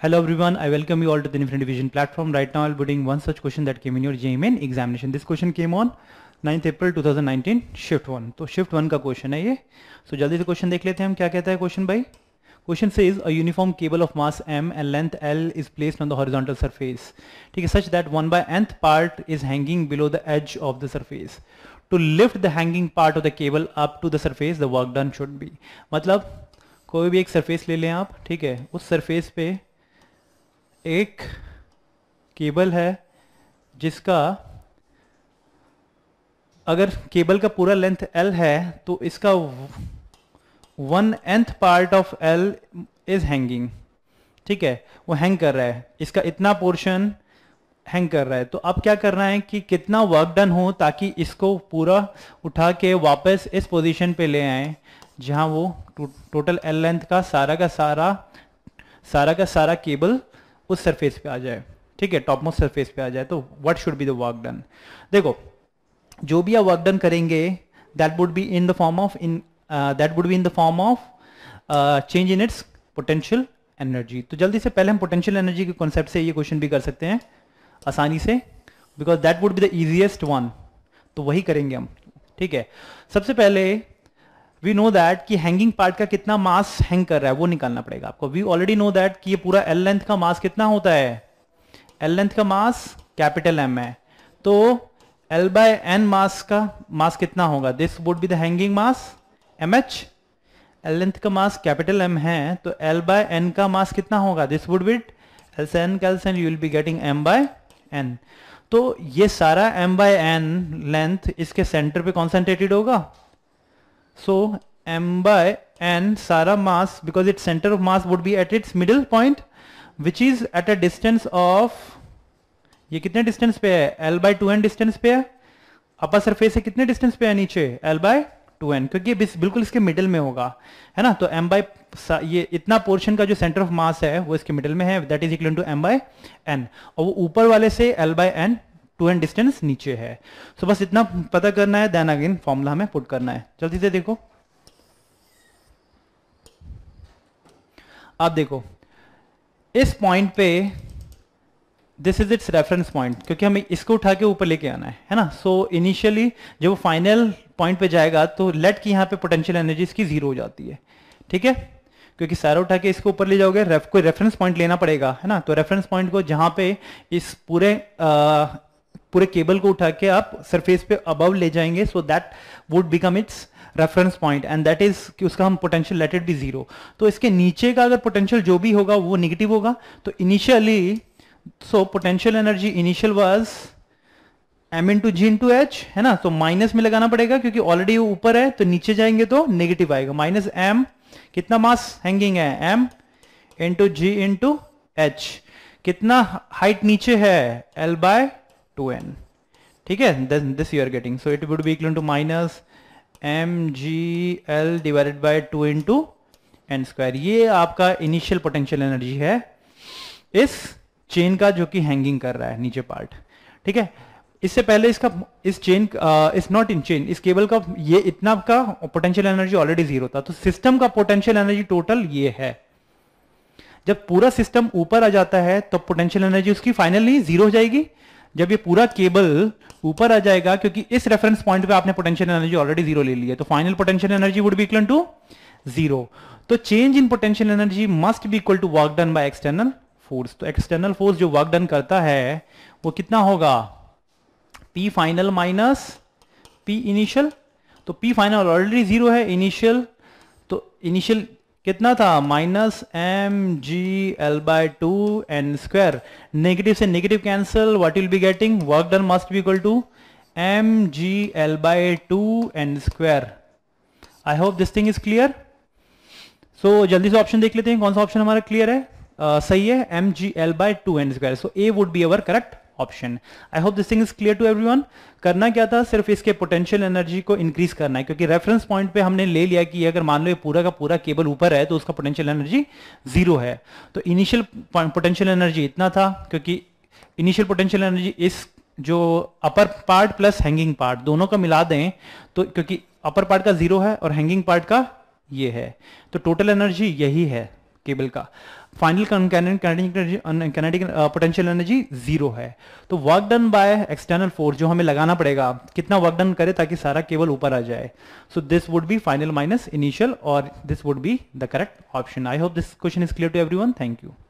Hello everyone, I welcome you all to the Infinite Division platform. Right now I'll be doing one such question that came in your JMN examination. This question came on 9th April 2019 shift one तो shift one का question है ये सो so, जल्दी से question देख लेते हैं हम क्या कहता है क्वेश्चन भाई क्वेश्चन से is a uniform cable of mass M and length L is placed on the horizontal surface ठीक है such that one by nth part is hanging below the edge of the surface to lift the hanging part of the cable up to the surface the work done should be मतलब कोई भी एक surface ले लें आप ठीक है उस सरफेस पे एक केबल है जिसका अगर केबल का पूरा लेंथ एल है तो इसका one nth part of L is hanging ठीक है वो हैंग कर रहा है इसका इतना पोर्शन हैंग कर रहा है तो अब क्या करना है कि कितना वर्क डन हो ताकि इसको पूरा उठा के वापस इस पोजीशन पे ले आए जहां वो टोटल एल लेंथ का सारा का सारा सारा का सारा केबल उस सरफेस पे आ जाए ठीक है टॉप मोस्ट सरफेस पे आ जाए तो what should be the work done देखो जो भी आप वर्क डन करेंगे that would be in the form of in that would be in the form of change in its potential energy तो जल्दी से पहले हम पोटेंशियल एनर्जी के कॉन्सेप्ट से ये क्वेश्चन भी कर सकते हैं आसानी से because that would be the easiest one तो वही करेंगे हम ठीक है सबसे पहले वी नो दैट कि हैंगिंग पार्ट का कितना मास हैंग कर रहा है वो निकालना पड़ेगा आपको वी ऑलरेडी नो दैट कि ये पूरा एल लेंथ का मास कितना होता है एल लेंथ का मास कैपिटल एम है तो एल बाय एन मास का मास कितना होगा this would be the hanging mass M H L length का मास कैपिटल एम है तो एल बाय एन का मास कितना होगा दिस वुड बीट एल से एन कैल से you will be getting M by N तो ये सारा एम बाय एन लेंथ इसके सेंटर पे कॉन्सेंट्रेटेड होगा So m by n Sara mass because its center of mass would be at its middle point which is at a distance of ये कितने distance पे है L by two N distance पे है upper surface से कितने distance पे है नीचे एल बाय टू एन क्योंकि बिल्कुल इसके मिडिल में होगा है ना तो एम बाई ये इतना पोर्शन का जो सेंटर ऑफ मास है वो इसके मिडिल में है that is equal to M by N और वो ऊपर वाले से L by N two end distance नीचे है सो so, बस इतना पता करना है देन अगेन फॉर्मूला हमें पुट करना है जल्दी से देखो आप देखो इस पॉइंट पे this is its reference point क्योंकि हमें इसको उठा के ऊपर लेके आना है है ना सो so, इनिशियली जब वो फाइनल पॉइंट पे जाएगा तो लेट की यहां पे पोटेंशियल एनर्जी इसकी जीरो हो जाती है ठीक है क्योंकि सारा उठा के इसको ऊपर ले जाओगे रेफ, कोई रेफरेंस पॉइंट लेना पड़ेगा है ना तो रेफरेंस पॉइंट को जहां पे इस पूरे आ, पूरे केबल को उठा के आप सरफेस पे अबव ले जाएंगे so that would become its reference point and that is कि उसका हम पोटेंशियल इट बी जीरो तो इसके नीचे का अगर पोटेंशियल जो भी होगा वो निगेटिव होगा तो initially so potential energy initial was M into G to H है ना तो so, माइनस में लगाना पड़ेगा क्योंकि ऑलरेडी वो ऊपर है तो नीचे जाएंगे तो नेगेटिव आएगा माइनस एम कितना मास हैंगिंग है M into G into H कितना हाइट नीचे है एल बाय टू एन ठीक है then this you are getting so it would be equal to minus M G L divided by two into N square ये आपका initial potential energy है इस chain का जो कि हैंगिंग कर रहा है नीचे पार्ट ठीक है इससे पहले इसका इस चेन uh, इस नॉट इन चेन इस केबल का ये इतना का पोटेंशियल एनर्जी ऑलरेडी जीरो था तो सिस्टम का पोटेंशियल एनर्जी टोटल ये है जब पूरा सिस्टम ऊपर आ जाता है तो पोटेंशियल एनर्जी उसकी फाइनली जीरो हो जाएगी जब ये पूरा केबल ऊपर आ जाएगा क्योंकि इस रेफरेंस पॉइंट पे आपने पोटेंशियल एनर्जी ऑलरेडी जीरो ले ली है तो final potential energy would be equal to zero तो change in potential energy must be equal to work done by external force तो एक्सटर्नल फोर्स जो वर्क डन करता है वो कितना होगा P final minus P initial तो पी फाइनल ऑलरेडी जीरो है इनिशियल तो इनिशियल कितना था minus M G L by two N square negative से negative cancel what will be getting work done must be equal to M G L by two N square I hope this thing is clear so जल्दी से option देख लेते हैं कौन सा option हमारा clear है uh, सही है M G L by two N square so A would be our correct option I hope this thing is clear to everyone करना क्या था सिर्फ इसके पोटेंशियल एनर्जी को इंक्रीज करना है क्योंकि रेफरेंस पॉइंट पे हमने ले लिया कि अगर मान लो ये पूरा का पूरा केबल ऊपर है तो उसका पोटेंशियल एनर्जी जीरो है तो इनिशियल पोटेंशियल एनर्जी इतना था क्योंकि इनिशियल पोटेंशियल एनर्जी इस जो upper part plus hanging part दोनों का मिला दें तो क्योंकि अपर पार्ट का जीरो है और हैंगिंग पार्ट का ये है तो टोटल एनर्जी यही है केबल का final kinetic potential energy zero है तो work done by external force जो हमें लगाना पड़ेगा कितना वर्क डन करे ताकि सारा केवल ऊपर आ जाए so this would be final minus initial और this would be the correct option I hope this question is clear to every thank you